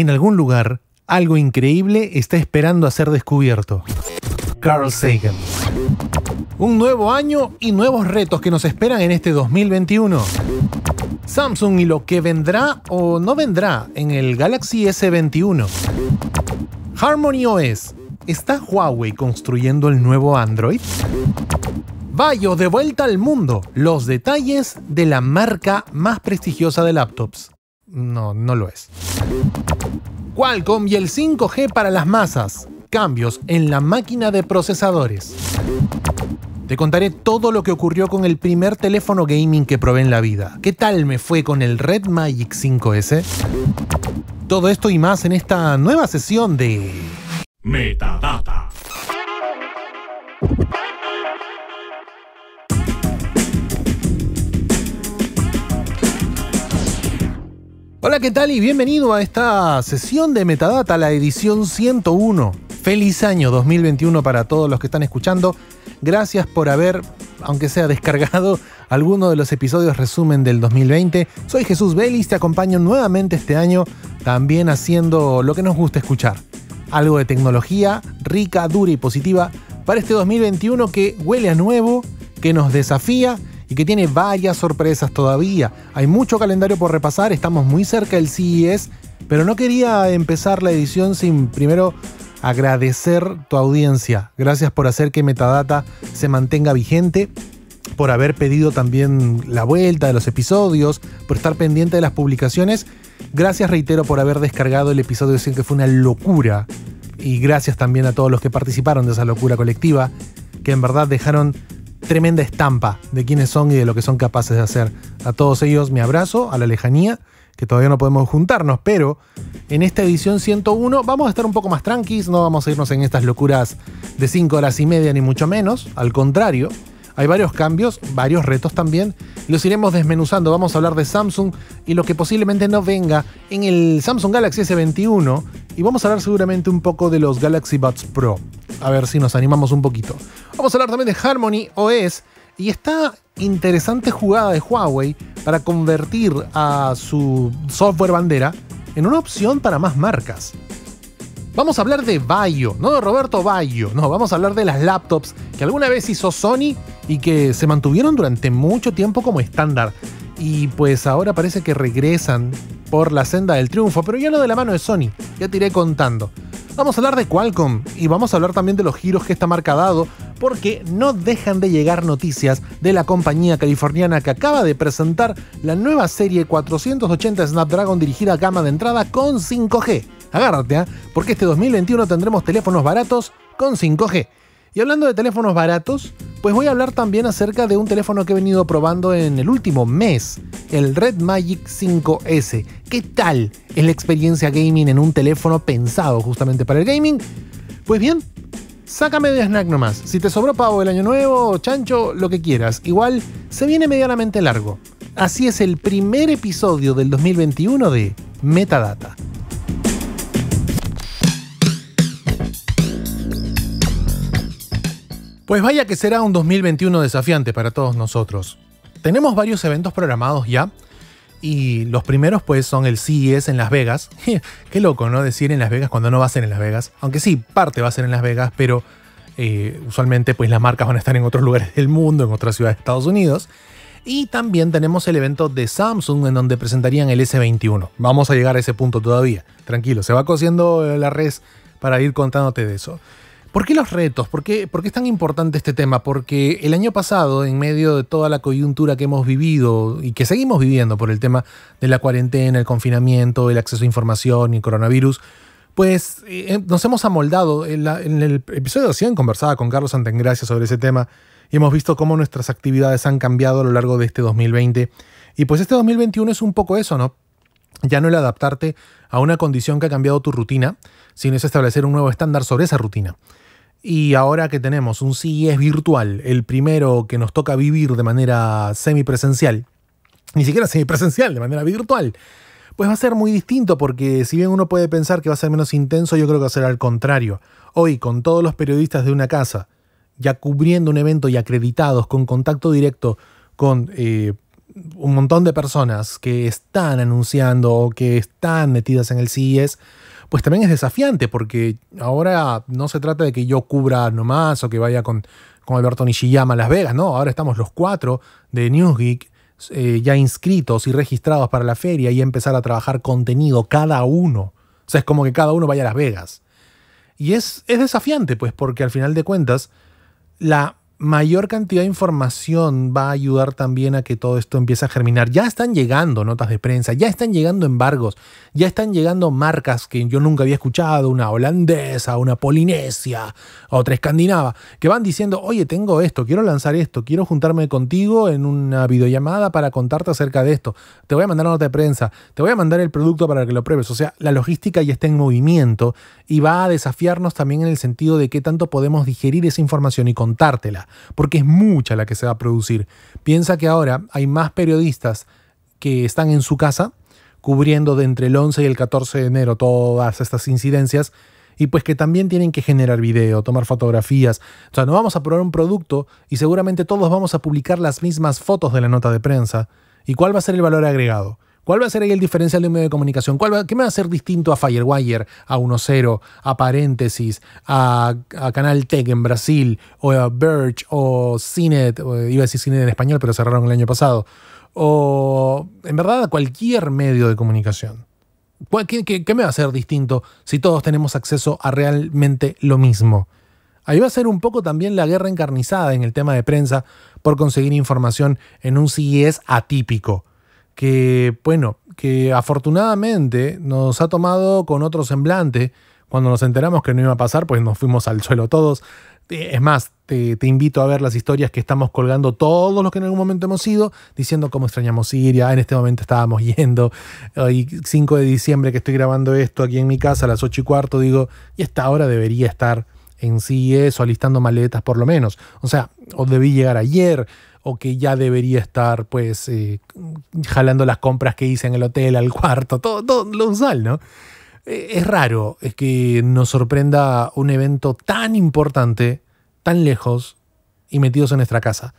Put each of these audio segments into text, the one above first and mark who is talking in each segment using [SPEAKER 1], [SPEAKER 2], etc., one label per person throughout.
[SPEAKER 1] en algún lugar, algo increíble está esperando a ser descubierto. Carl Sagan. Un nuevo año y nuevos retos que nos esperan en este 2021. Samsung y lo que vendrá o no vendrá en el Galaxy S21. Harmony OS. ¿Está Huawei construyendo el nuevo Android? Bayo de vuelta al mundo. Los detalles de la marca más prestigiosa de laptops no, no lo es. Qualcomm y el 5G para las masas. Cambios en la máquina de procesadores. Te contaré todo lo que ocurrió con el primer teléfono gaming que probé en la vida. ¿Qué tal me fue con el Red Magic 5S? Todo esto y más en esta nueva sesión de...
[SPEAKER 2] Metadata.
[SPEAKER 1] Hola, ¿qué tal? Y bienvenido a esta sesión de Metadata, la edición 101. Feliz año 2021 para todos los que están escuchando. Gracias por haber, aunque sea descargado, alguno de los episodios resumen del 2020. Soy Jesús y te acompaño nuevamente este año, también haciendo lo que nos gusta escuchar. Algo de tecnología rica, dura y positiva para este 2021 que huele a nuevo, que nos desafía y que tiene varias sorpresas todavía. Hay mucho calendario por repasar, estamos muy cerca del CIS, e pero no quería empezar la edición sin primero agradecer tu audiencia. Gracias por hacer que Metadata se mantenga vigente por haber pedido también la vuelta de los episodios, por estar pendiente de las publicaciones. Gracias, reitero, por haber descargado el episodio 100, que fue una locura. Y gracias también a todos los que participaron de esa locura colectiva, que en verdad dejaron tremenda estampa de quiénes son y de lo que son capaces de hacer. A todos ellos mi abrazo, a la lejanía, que todavía no podemos juntarnos, pero en esta edición 101 vamos a estar un poco más tranquis, no vamos a irnos en estas locuras de 5 horas y media ni mucho menos, al contrario. Hay varios cambios, varios retos también. Los iremos desmenuzando. Vamos a hablar de Samsung y lo que posiblemente no venga en el Samsung Galaxy S21. Y vamos a hablar seguramente un poco de los Galaxy Buds Pro. A ver si nos animamos un poquito. Vamos a hablar también de Harmony OS y esta interesante jugada de Huawei para convertir a su software bandera en una opción para más marcas. Vamos a hablar de Bayo, no de Roberto Bayo, no, vamos a hablar de las laptops que alguna vez hizo Sony y que se mantuvieron durante mucho tiempo como estándar. Y pues ahora parece que regresan por la senda del triunfo, pero ya no de la mano de Sony, ya te iré contando. Vamos a hablar de Qualcomm y vamos a hablar también de los giros que esta marca ha dado, porque no dejan de llegar noticias de la compañía californiana que acaba de presentar la nueva serie 480 Snapdragon dirigida a gama de entrada con 5G. Agárrate, ¿eh? porque este 2021 tendremos teléfonos baratos con 5G. Y hablando de teléfonos baratos, pues voy a hablar también acerca de un teléfono que he venido probando en el último mes, el Red Magic 5S. ¿Qué tal es la experiencia gaming en un teléfono pensado justamente para el gaming? Pues bien, sácame de snack nomás. Si te sobró pavo el año nuevo, chancho, lo que quieras. Igual se viene medianamente largo. Así es el primer episodio del 2021 de Metadata. Pues vaya que será un 2021 desafiante para todos nosotros. Tenemos varios eventos programados ya. Y los primeros pues son el CES en Las Vegas. Qué loco, ¿no? Decir en Las Vegas cuando no va a ser en Las Vegas. Aunque sí, parte va a ser en Las Vegas, pero eh, usualmente pues las marcas van a estar en otros lugares del mundo, en otras ciudades de Estados Unidos. Y también tenemos el evento de Samsung en donde presentarían el S21. Vamos a llegar a ese punto todavía. Tranquilo, se va cosiendo eh, la res para ir contándote de eso. ¿Por qué los retos? ¿Por qué, es tan importante este tema? Porque el año pasado, en medio de toda la coyuntura que hemos vivido y que seguimos viviendo por el tema de la cuarentena, el confinamiento, el acceso a información y coronavirus, pues eh, eh, nos hemos amoldado. En, el episodio 100 conversaba con Carlos Santengracia sobre ese tema y hemos visto cómo nuestras actividades han cambiado a lo largo de este 2020. Y pues este 2021 es un poco eso, ¿no? Ya no el adaptarte a una condición que ha cambiado tu rutina, sino es establecer un nuevo estándar sobre esa rutina. Y ahora que tenemos un CES virtual, el primero que nos toca vivir de manera semipresencial, ni siquiera semipresencial, de manera virtual, pues va a ser muy distinto porque si bien uno puede pensar que va a ser menos intenso, yo creo que va a ser al contrario. Hoy, con todos los periodistas de una casa, ya cubriendo un evento y acreditados con contacto directo con eh, un montón de personas que están anunciando o que están metidas en el CES, pues también es desafiante, porque ahora no se trata de que yo cubra nomás o que vaya con, con Alberto Nishiyama a Las Vegas, no, ahora estamos los cuatro de Newsgeek eh, ya inscritos y registrados para la feria y empezar a trabajar contenido cada uno. O sea, es como que cada uno vaya a Las Vegas. Y es, es desafiante, pues, porque al final de cuentas, la mayor cantidad de información va a ayudar también a que todo esto empiece a germinar. Ya están llegando notas de prensa, ya están llegando embargos, ya están llegando marcas que yo nunca había escuchado, una holandesa, una polinesia, otra escandinava, que van diciendo, oye, tengo esto, quiero lanzar esto, quiero juntarme contigo en una videollamada para contarte acerca de esto, te voy a mandar una nota de prensa, te voy a mandar el producto para que lo pruebes. O sea, la logística ya está en movimiento y va a desafiarnos también en el sentido de qué tanto podemos digerir esa información y contártela porque es mucha la que se va a producir. Piensa que ahora hay más periodistas que están en su casa cubriendo de entre el 11 y el 14 de enero todas estas incidencias y pues que también tienen que generar video, tomar fotografías. O sea, no vamos a probar un producto y seguramente todos vamos a publicar las mismas fotos de la nota de prensa. ¿Y cuál va a ser el valor agregado? ¿Cuál va a ser ahí el diferencial de un medio de comunicación? ¿Qué me va a hacer distinto a Firewire, a 1.0, a Paréntesis, a, Canal Tech en Brasil, o a Birch o Cinet, iba a decir Cinet en español, pero cerraron el año pasado, o en verdad a cualquier medio de comunicación? ¿Qué, me va a hacer distinto si todos tenemos acceso a realmente lo mismo? Ahí va a ser un poco también la guerra encarnizada en el tema de prensa por conseguir información en un CIS e atípico que, bueno, que afortunadamente nos ha tomado con otro semblante. Cuando nos enteramos que no iba a pasar, pues nos fuimos al suelo todos. Eh, es más, te, invito a ver las historias que estamos colgando todos los que en algún momento hemos ido, diciendo cómo extrañamos Siria, ah, en este momento estábamos yendo, hoy 5 de diciembre que estoy grabando esto aquí en mi casa a las 8 y cuarto, digo, y esta hora debería estar en sí eso, alistando maletas por lo menos. O sea, o debí llegar ayer, o que ya debería estar pues eh, jalando las compras que hice en el hotel, al cuarto, todo, todo lo ¿no? Eh, es raro es que nos sorprenda un evento tan importante, tan lejos y metidos en nuestra casa.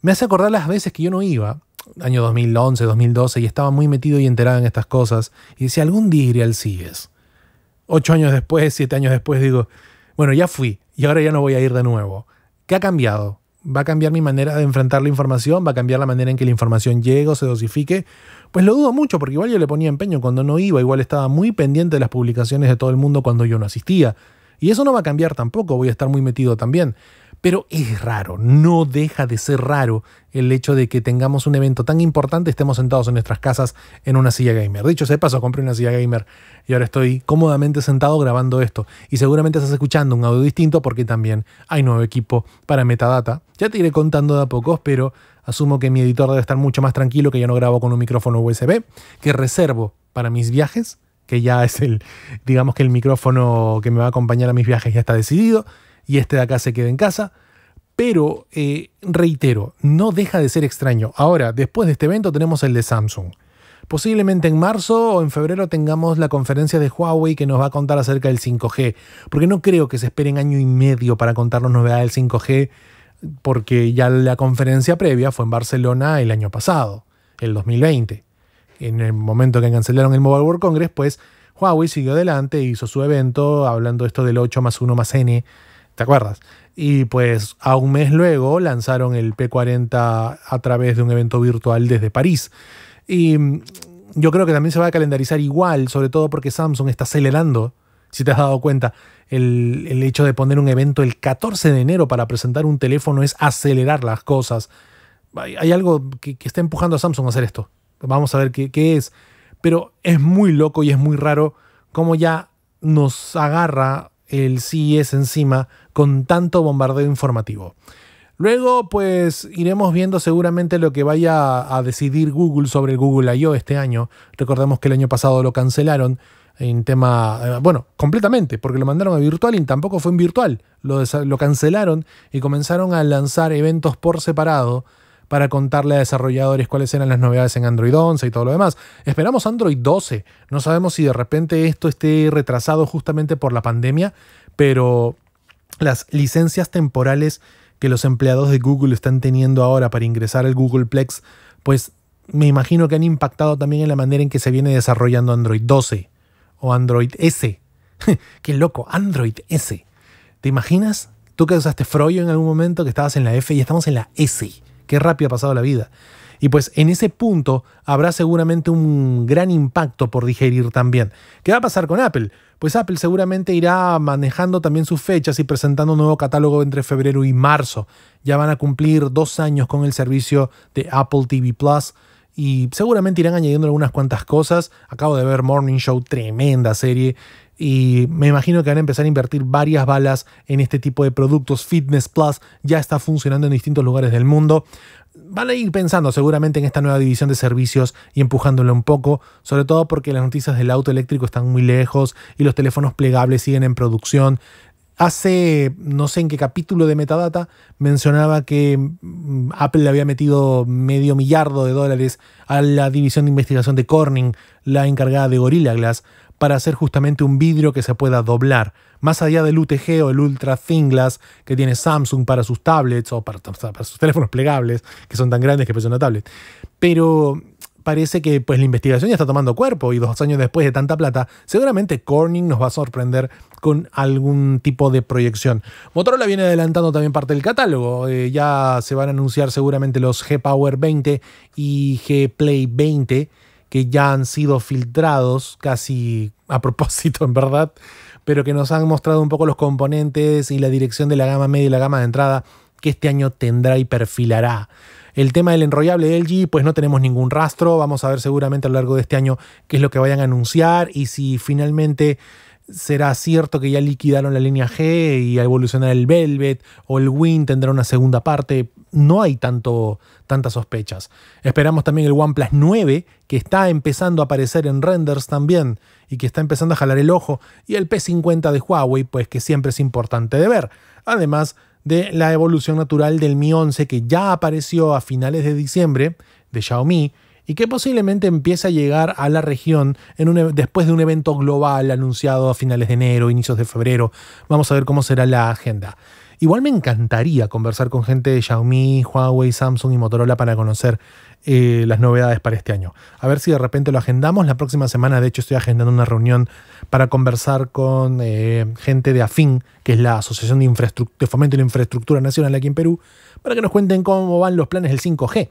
[SPEAKER 1] Me hace acordar las veces que yo no iba, año 2011, 2012, y estaba muy metido y enterado en estas cosas, y decía, algún día iré al CIES. Ocho años después, siete años después, digo, bueno, ya fui, y ahora ya no voy a ir de nuevo. ¿Qué ha cambiado? va a cambiar mi manera de enfrentar la información, va a cambiar la manera en que la información llega o se dosifique. Pues lo dudo mucho, porque igual yo le ponía empeño cuando no iba, igual estaba muy pendiente de las publicaciones de todo el mundo cuando yo no asistía. Y eso no va a cambiar tampoco, voy a estar muy metido también. Pero es raro, no deja de ser raro el hecho de que tengamos un evento tan importante, estemos sentados en nuestras casas en una silla gamer. Dicho sea paso, compré una silla gamer y ahora estoy cómodamente sentado grabando esto. Y seguramente estás escuchando un audio distinto porque también hay nuevo equipo para Metadata. Ya te iré contando de a pocos, pero asumo que mi editor debe estar mucho más tranquilo que yo no grabo con un micrófono USB, que reservo para mis viajes, que ya es el, digamos que el micrófono que me va a acompañar a mis viajes ya está decidido y este de acá se queda en casa. Pero, eh, reitero, no deja de ser extraño. Ahora, después de este evento tenemos el de Samsung. Posiblemente en marzo o en febrero tengamos la conferencia de Huawei que nos va a contar acerca del 5G, porque no creo que se esperen año y medio para contarnos novedades del 5G, porque ya la conferencia previa fue en Barcelona el año pasado, el 2020. En el momento que cancelaron el Mobile World Congress, pues Huawei siguió adelante, e hizo su evento hablando esto del 8 más 1 más N, ¿Te acuerdas? Y pues a un mes luego lanzaron el P40 a través de un evento virtual desde París. Y mm, yo creo que también se va a calendarizar igual, sobre todo porque Samsung está acelerando, si te has dado cuenta, el, hecho de poner un evento el 14 de enero para presentar un teléfono es acelerar las cosas. Hay, algo que, está empujando a Samsung a hacer esto. Vamos a ver qué, qué es. Pero es muy loco y es muy raro cómo ya nos agarra el CIS e encima con tanto bombardeo informativo. Luego, pues iremos viendo seguramente lo que vaya a decidir Google sobre Google I.O. este año. Recordemos que el año pasado lo cancelaron en tema, eh, bueno, completamente, porque lo mandaron a virtual y tampoco fue en virtual. Lo, lo cancelaron y comenzaron a lanzar eventos por separado para contarle a desarrolladores cuáles eran las novedades en Android 11 y todo lo demás. Esperamos Android 12. No sabemos si de repente esto esté retrasado justamente por la pandemia, pero las licencias temporales que los empleados de Google están teniendo ahora para ingresar al Plex pues me imagino que han impactado también en la manera en que se viene desarrollando Android 12 o Android S. Qué loco, Android S. ¿Te imaginas? Tú que usaste Froyo en algún momento, que estabas en la F y estamos en la S. Qué rápido ha pasado la vida. Y pues en ese punto habrá seguramente un gran impacto por digerir también. ¿Qué va a pasar con Apple? Pues Apple seguramente irá manejando también sus fechas y presentando un nuevo catálogo entre febrero y marzo. Ya van a cumplir dos años con el servicio de Apple TV Plus y seguramente irán añadiendo algunas cuantas cosas. Acabo de ver Morning Show, tremenda serie, y me imagino que van a empezar a invertir varias balas en este tipo de productos. Fitness Plus ya está funcionando en distintos lugares del mundo. Van a ir pensando seguramente en esta nueva división de servicios y empujándolo un poco, sobre todo porque las noticias del auto eléctrico están muy lejos y los teléfonos plegables siguen en producción. Hace no sé en qué capítulo de Metadata mencionaba que mm, Apple le había metido medio millardo de dólares a la división de investigación de Corning, la encargada de Gorilla Glass para hacer justamente un vidrio que se pueda doblar. Más allá del UTG o el Ultra Thin Glass que tiene Samsung para sus tablets o para, sus teléfonos plegables, que son tan grandes que parecen una tablet. Pero parece que pues, la investigación ya está tomando cuerpo y dos años después de tanta plata, seguramente Corning nos va a sorprender con algún tipo de proyección. Motorola viene adelantando también parte del catálogo. Eh, ya se van a anunciar seguramente los G Power 20 y G Play 20 que ya han sido filtrados casi a propósito, en verdad, pero que nos han mostrado un poco los componentes y la dirección de la gama media y la gama de entrada que este año tendrá y perfilará. El tema del enrollable LG, pues no tenemos ningún rastro. Vamos a ver seguramente a lo largo de este año qué es lo que vayan a anunciar y si finalmente será cierto que ya liquidaron la línea G y a evolucionar el Velvet o el Win tendrá una segunda parte. No hay tanto, tantas sospechas. Esperamos también el OnePlus 9 que está empezando a aparecer en renders también y que está empezando a jalar el ojo y el P50 de Huawei pues que siempre es importante de ver. Además de la evolución natural del Mi 11 que ya apareció a finales de diciembre de Xiaomi y que posiblemente empiece a llegar a la región e, después de un evento global anunciado a finales de enero, inicios de febrero. Vamos a ver cómo será la agenda. Igual me encantaría conversar con gente de Xiaomi, Huawei, Samsung y Motorola para conocer eh, las novedades para este año. A ver si de repente lo agendamos. La próxima semana, de hecho, estoy agendando una reunión para conversar con eh, gente de AFIN, que es la Asociación de, de Fomento de la Infraestructura Nacional aquí en Perú, para que nos cuenten cómo van los planes del 5G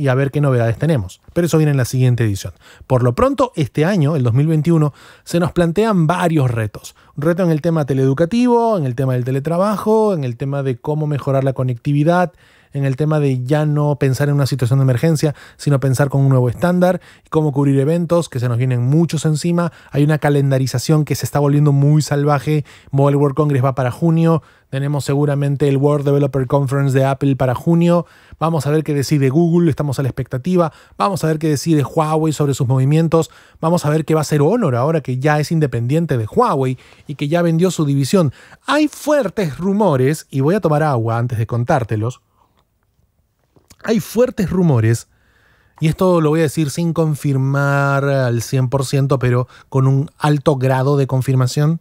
[SPEAKER 1] y a ver qué novedades tenemos. Pero eso viene en la siguiente edición. Por lo pronto, este año, el 2021, se nos plantean varios retos. Un reto en el tema teleeducativo, en el tema del teletrabajo, en el tema de cómo mejorar la conectividad, en el tema de ya no pensar en una situación de emergencia, sino pensar con un nuevo estándar, cómo cubrir eventos, que se nos vienen muchos encima, hay una calendarización que se está volviendo muy salvaje, Mobile World Congress va para junio, tenemos seguramente el World Developer Conference de Apple para junio. Vamos a ver qué decide Google, estamos a la expectativa. Vamos a ver qué decide Huawei sobre sus movimientos. Vamos a ver qué va a hacer Honor ahora que ya es independiente de Huawei y que ya vendió su división. Hay fuertes rumores, y voy a tomar agua antes de contártelos, hay fuertes rumores, y esto lo voy a decir sin confirmar al 100%, pero con un alto grado de confirmación,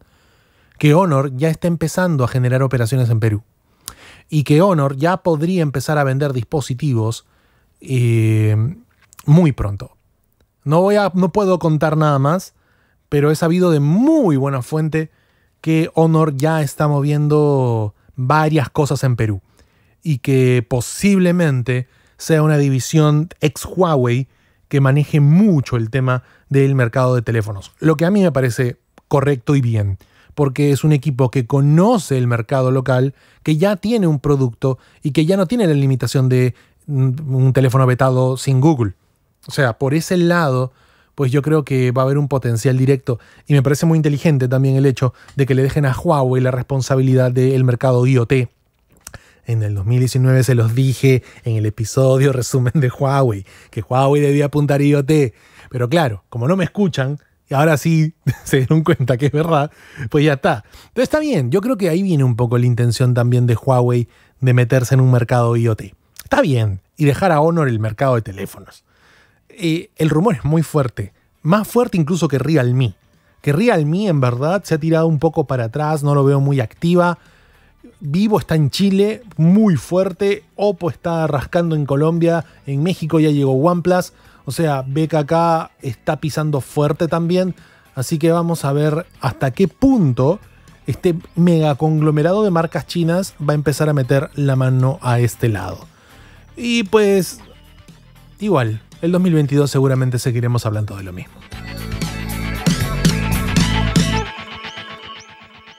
[SPEAKER 1] que Honor ya está empezando a generar operaciones en Perú. Y que Honor ya podría empezar a vender dispositivos eh, muy pronto. No, voy a, no puedo contar nada más, pero he sabido de muy buena fuente que Honor ya está moviendo varias cosas en Perú y que posiblemente sea una división ex Huawei que maneje mucho el tema del mercado de teléfonos. Lo que a mí me parece correcto y bien, porque es un equipo que conoce el mercado local, que ya tiene un producto y que ya no tiene la limitación de un teléfono vetado sin Google. O sea, por ese lado, pues yo creo que va a haber un potencial directo. Y me parece muy inteligente también el hecho de que le dejen a Huawei la responsabilidad del mercado IoT, en el 2019 se los dije en el episodio resumen de Huawei, que Huawei debía apuntar IoT. Pero claro, como no me escuchan, y ahora sí se dieron cuenta que es verdad, pues ya está. Entonces está bien, yo creo que ahí viene un poco la intención también de Huawei de meterse en un mercado IoT. Está bien, y dejar a Honor el mercado de teléfonos. el rumor es muy fuerte, más fuerte incluso que Realme. Que Realme en verdad se ha tirado un poco para atrás, no lo veo muy activa vivo está en Chile, muy fuerte. Oppo está rascando en Colombia, en México ya llegó OnePlus. O sea, BKK está pisando fuerte también. Así que vamos a ver hasta qué punto este mega conglomerado de marcas chinas va a empezar a meter la mano a este lado. Y pues, igual, el 2022 seguramente seguiremos hablando de lo mismo.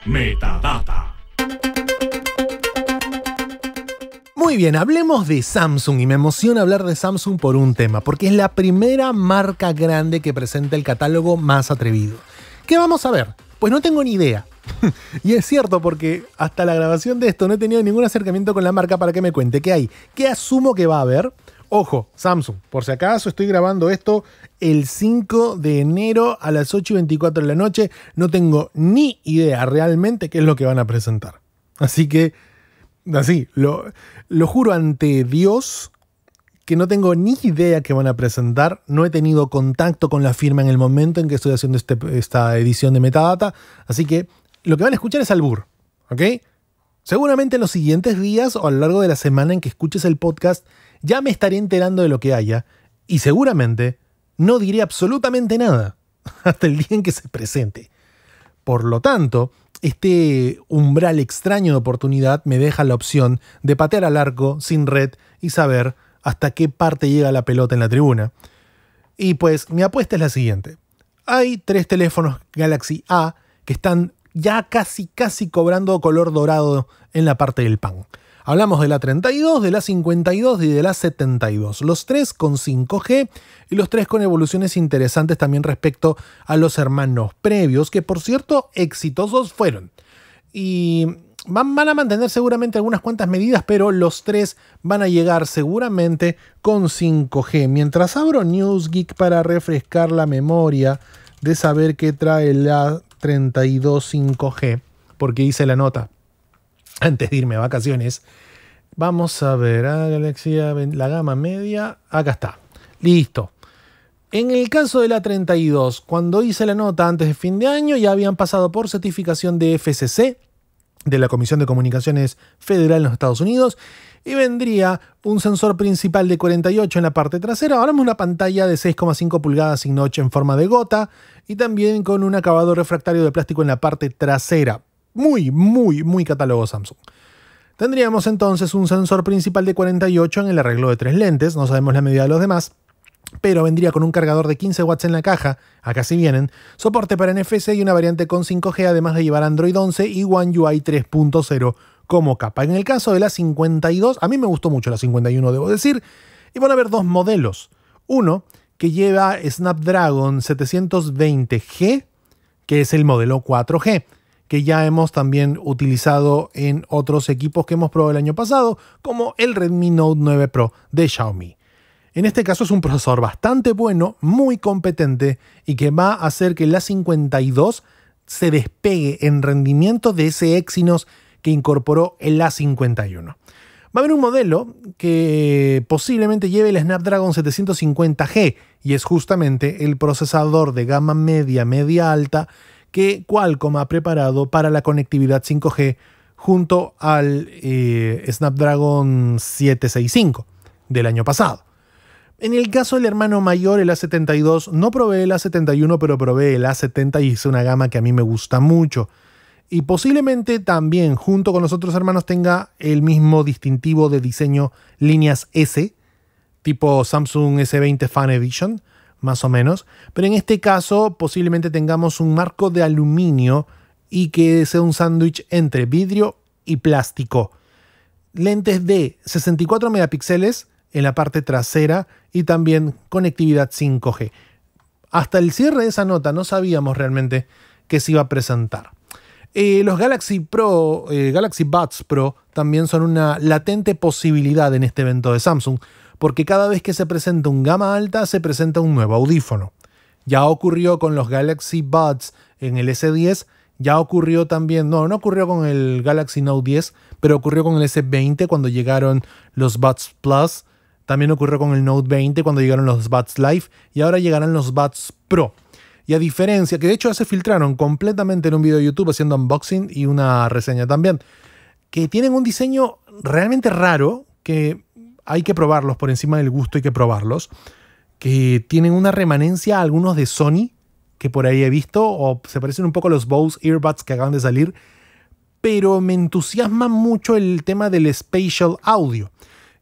[SPEAKER 2] Metadata.
[SPEAKER 1] Muy bien, hablemos de Samsung y me emociona hablar de Samsung por un tema, porque es la primera marca grande que presenta el catálogo más atrevido. ¿Qué vamos a ver? Pues no tengo ni idea. y es cierto porque hasta la grabación de esto no he tenido ningún acercamiento con la marca para que me cuente qué hay, qué asumo que va a haber. Ojo, Samsung, por si acaso estoy grabando esto el 5 de enero a las 8 y 24 de la noche, no tengo ni idea realmente qué es lo que van a presentar. Así que Así, lo, juro ante Dios que no tengo ni idea que van a presentar. No he tenido contacto con la firma en el momento en que estoy haciendo este, esta edición de Metadata. Así que lo que van a escuchar es albur. ¿Ok? Seguramente en los siguientes días o a lo largo de la semana en que escuches el podcast, ya me estaré enterando de lo que haya. Y seguramente no diré absolutamente nada hasta el día en que se presente. Por lo tanto, este umbral extraño de oportunidad me deja la opción de patear al arco sin red y saber hasta qué parte llega la pelota en la tribuna. Y pues mi apuesta es la siguiente. Hay tres teléfonos Galaxy A que están ya casi casi cobrando color dorado en la parte del pan. Hablamos de la 32, de la 52 y de la 72. Los tres con 5G y los tres con evoluciones interesantes también respecto a los hermanos previos, que por cierto exitosos fueron. Y van, van a mantener seguramente algunas cuantas medidas, pero los tres van a llegar seguramente con 5G. Mientras abro Geek para refrescar la memoria de saber qué trae la 32 5G, porque hice la nota antes de irme a vacaciones. Vamos a ver, a ah, galaxia, la gama media, acá está, listo. En el caso de la 32, cuando hice la nota antes de fin de año, ya habían pasado por certificación de FCC, de la Comisión de Comunicaciones Federal en los Estados Unidos, y vendría un sensor principal de 48 en la parte trasera, ahora una pantalla de 6,5 pulgadas sin noche en forma de gota, y también con un acabado refractario de plástico en la parte trasera. Muy, muy, muy catálogo Samsung. Tendríamos entonces un sensor principal de 48 en el arreglo de tres lentes, no sabemos la medida de los demás, pero vendría con un cargador de 15 watts en la caja, acá sí vienen, soporte para NFC y una variante con 5G, además de llevar Android 11 y One UI 3.0 como capa. En el caso de la 52, a mí me gustó mucho la 51, debo decir, y van a haber dos modelos. Uno que lleva Snapdragon 720G, que es el modelo 4G que ya hemos también utilizado en otros equipos que hemos probado el año pasado, como el Redmi Note 9 Pro de Xiaomi. En este caso es un procesador bastante bueno, muy competente y que va a hacer que a 52 se despegue en rendimiento de ese Exynos que incorporó el A51. Va a haber un modelo que posiblemente lleve el Snapdragon 750G y es justamente el procesador de gama media, media alta que Qualcomm ha preparado para la conectividad 5G junto al eh, Snapdragon 765 del año pasado. En el caso del hermano mayor, el A72, no probé el A71, pero probé el A70 y es una gama que a mí me gusta mucho. Y posiblemente también, junto con los otros hermanos, tenga el mismo distintivo de diseño líneas S, tipo Samsung S20 Fan Edition, más o menos, pero en este caso posiblemente tengamos un marco de aluminio y que sea un sándwich entre vidrio y plástico. Lentes de 64 megapíxeles en la parte trasera y también conectividad 5G. Hasta el cierre de esa nota no sabíamos realmente que se iba a presentar. Eh, los Galaxy Pro, eh, Galaxy Buds Pro también son una latente posibilidad en este evento de Samsung, porque cada vez que se presenta un gama alta se presenta un nuevo audífono. Ya ocurrió con los Galaxy Buds en el S10, ya ocurrió también, no, no ocurrió con el Galaxy Note 10, pero ocurrió con el S20 cuando llegaron los Buds Plus, también ocurrió con el Note 20 cuando llegaron los Buds Live y ahora llegarán los Buds Pro. Y a diferencia, que de hecho ya se filtraron completamente en un video de YouTube haciendo unboxing y una reseña también, que tienen un diseño realmente raro que hay que probarlos por encima del gusto, hay que probarlos. Que tienen una remanencia a algunos de Sony, que por ahí he visto, o se parecen un poco a los Bose Earbuds que acaban de salir. Pero me entusiasma mucho el tema del spatial audio,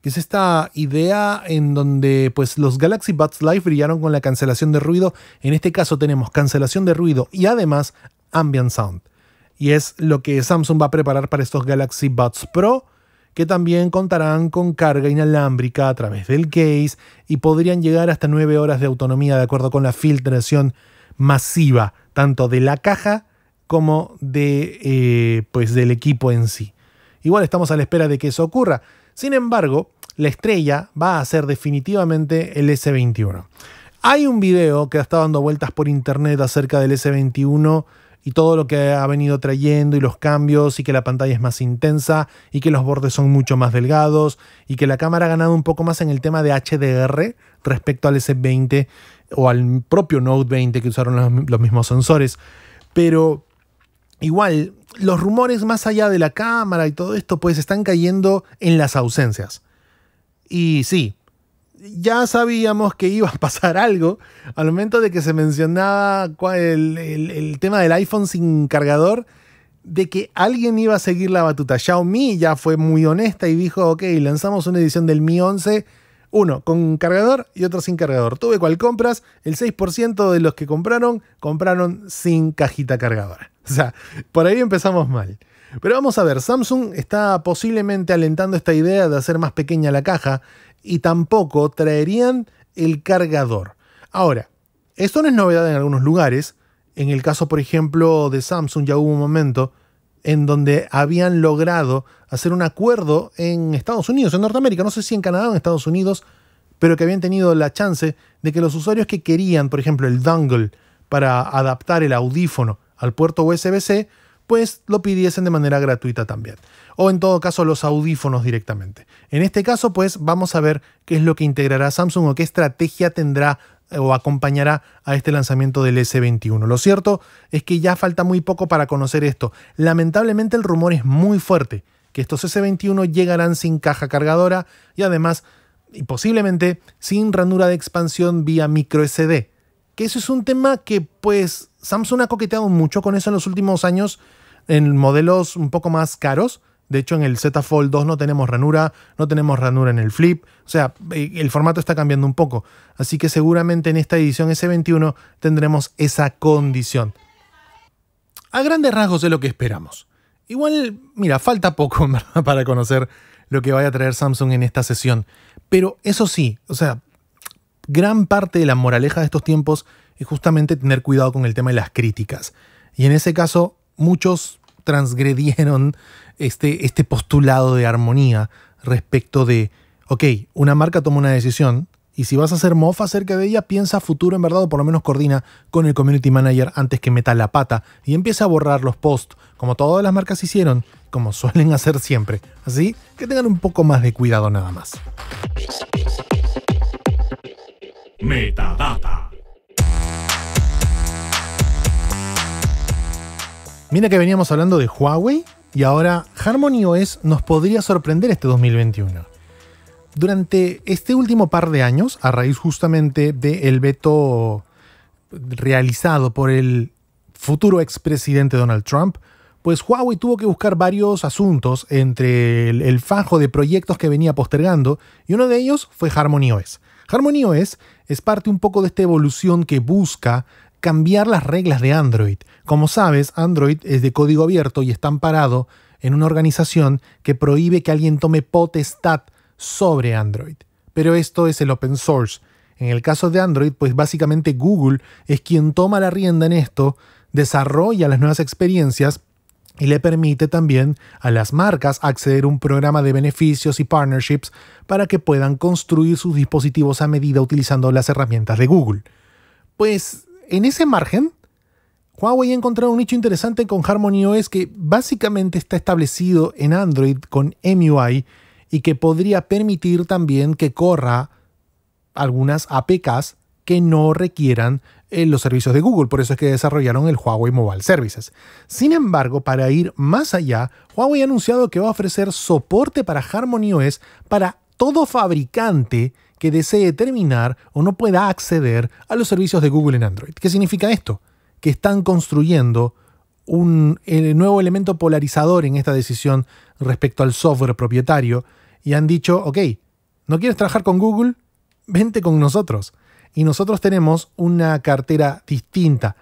[SPEAKER 1] que es esta idea en donde pues, los Galaxy Buds Live brillaron con la cancelación de ruido. En este caso tenemos cancelación de ruido y además ambient sound. Y es lo que Samsung va a preparar para estos Galaxy Buds Pro que también contarán con carga inalámbrica a través del case y podrían llegar hasta 9 horas de autonomía de acuerdo con la filtración masiva, tanto de la caja como de, eh, pues del equipo en sí. Igual estamos a la espera de que eso ocurra. Sin embargo, la estrella va a ser definitivamente el S21. Hay un video que ha estado dando vueltas por internet acerca del S21 y todo lo que ha venido trayendo y los cambios y que la pantalla es más intensa y que los bordes son mucho más delgados y que la cámara ha ganado un poco más en el tema de HDR respecto al S20 o al propio Note 20 que usaron los, los mismos sensores. Pero igual, los rumores más allá de la cámara y todo esto pues están cayendo en las ausencias. Y sí, ya sabíamos que iba a pasar algo al momento de que se mencionaba el, tema del iPhone sin cargador, de que alguien iba a seguir la batuta. Xiaomi ya fue muy honesta y dijo, ok, lanzamos una edición del Mi 11, uno con cargador y otro sin cargador. Tuve cual compras, el 6% de los que compraron compraron sin cajita cargadora. O sea, por ahí empezamos mal. Pero vamos a ver, Samsung está posiblemente alentando esta idea de hacer más pequeña la caja y tampoco traerían el cargador. Ahora, esto no es novedad en algunos lugares. En el caso, por ejemplo, de Samsung ya hubo un momento en donde habían logrado hacer un acuerdo en Estados Unidos, en Norteamérica, no sé si en Canadá o en Estados Unidos, pero que habían tenido la chance de que los usuarios que querían, por ejemplo, el dongle para adaptar el audífono al puerto USB-C, pues lo pidiesen de manera gratuita también. O en todo caso los audífonos directamente. En este caso pues vamos a ver qué es lo que integrará Samsung o qué estrategia tendrá eh, o acompañará a este lanzamiento del S21. Lo cierto es que ya falta muy poco para conocer esto. Lamentablemente el rumor es muy fuerte, que estos S21 llegarán sin caja cargadora y además y posiblemente sin ranura de expansión vía micro SD. Que eso es un tema que pues Samsung ha coqueteado mucho con eso en los últimos años en modelos un poco más caros. De hecho, en el Z Fold 2 no tenemos ranura, no tenemos ranura en el flip. O sea, eh, el formato está cambiando un poco. Así que seguramente en esta edición S21 tendremos esa condición. A grandes rasgos es lo que esperamos. Igual, mira, falta poco para conocer lo que vaya a traer Samsung en esta sesión. Pero eso sí, o sea, gran parte de la moraleja de estos tiempos es justamente tener cuidado con el tema de las críticas. Y en ese caso, muchos transgredieron este, este postulado de armonía respecto de, ok, una marca toma una decisión, y si vas a hacer mofa acerca de ella, piensa futuro en verdad o por lo menos coordina con el community manager antes que meta la pata y empieza a borrar los posts, como todas las marcas hicieron, como suelen hacer siempre. Así que tengan un poco más de cuidado nada más.
[SPEAKER 2] Metadata.
[SPEAKER 1] Mira que veníamos hablando de Huawei y ahora Harmony OS nos podría sorprender este 2021. Durante este último par de años, a raíz justamente del veto realizado por el futuro expresidente Donald Trump, pues Huawei tuvo que buscar varios asuntos entre el, el, fajo de proyectos que venía postergando y uno de ellos fue Harmony OS. Harmony OS es parte un poco de esta evolución que busca cambiar las reglas de Android como sabes, Android es de código abierto y está amparado en una organización que prohíbe que alguien tome potestad sobre Android. Pero esto es el open source. En el caso de Android, pues básicamente Google es quien toma la rienda en esto, desarrolla las nuevas experiencias y le permite también a las marcas acceder a un programa de beneficios y partnerships para que puedan construir sus dispositivos a medida utilizando las herramientas de Google. Pues en ese margen, Huawei ha encontrado un nicho interesante con Harmony OS que básicamente está establecido en Android con MUI y que podría permitir también que corra algunas APKs que no requieran eh, los servicios de Google, por eso es que desarrollaron el Huawei Mobile Services. Sin embargo, para ir más allá, Huawei ha anunciado que va a ofrecer soporte para Harmony OS para todo fabricante que desee terminar o no pueda acceder a los servicios de Google en Android. ¿Qué significa esto? que están construyendo un eh, nuevo elemento polarizador en esta decisión respecto al software propietario y han dicho, ok, ¿no quieres trabajar con Google? Vente con nosotros. Y nosotros tenemos una cartera distinta.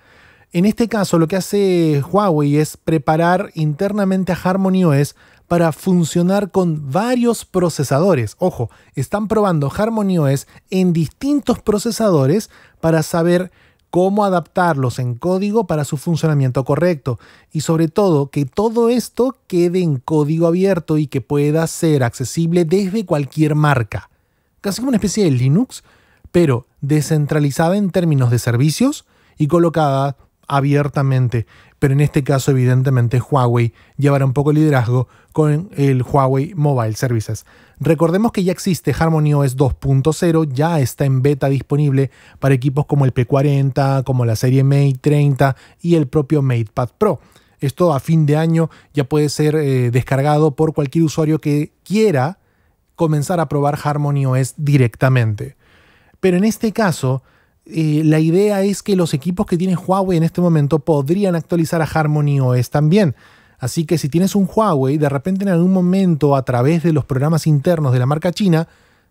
[SPEAKER 1] En este caso, lo que hace Huawei es preparar internamente a Harmony OS para funcionar con varios procesadores. Ojo, están probando Harmony OS en distintos procesadores para saber cómo adaptarlos en código para su funcionamiento correcto y sobre todo que todo esto quede en código abierto y que pueda ser accesible desde cualquier marca. Casi como una especie de Linux, pero descentralizada en términos de servicios y colocada abiertamente pero en este caso evidentemente Huawei llevará un poco el liderazgo con el Huawei Mobile Services. Recordemos que ya existe Harmony OS 2.0, ya está en beta disponible para equipos como el P40, como la serie Mate 30 y el propio MatePad Pro. Esto a fin de año ya puede ser eh, descargado por cualquier usuario que quiera comenzar a probar Harmony OS directamente. Pero en este caso, eh, la idea es que los equipos que tiene Huawei en este momento podrían actualizar a Harmony OS también. Así que si tienes un Huawei, de repente en algún momento a través de los programas internos de la marca china,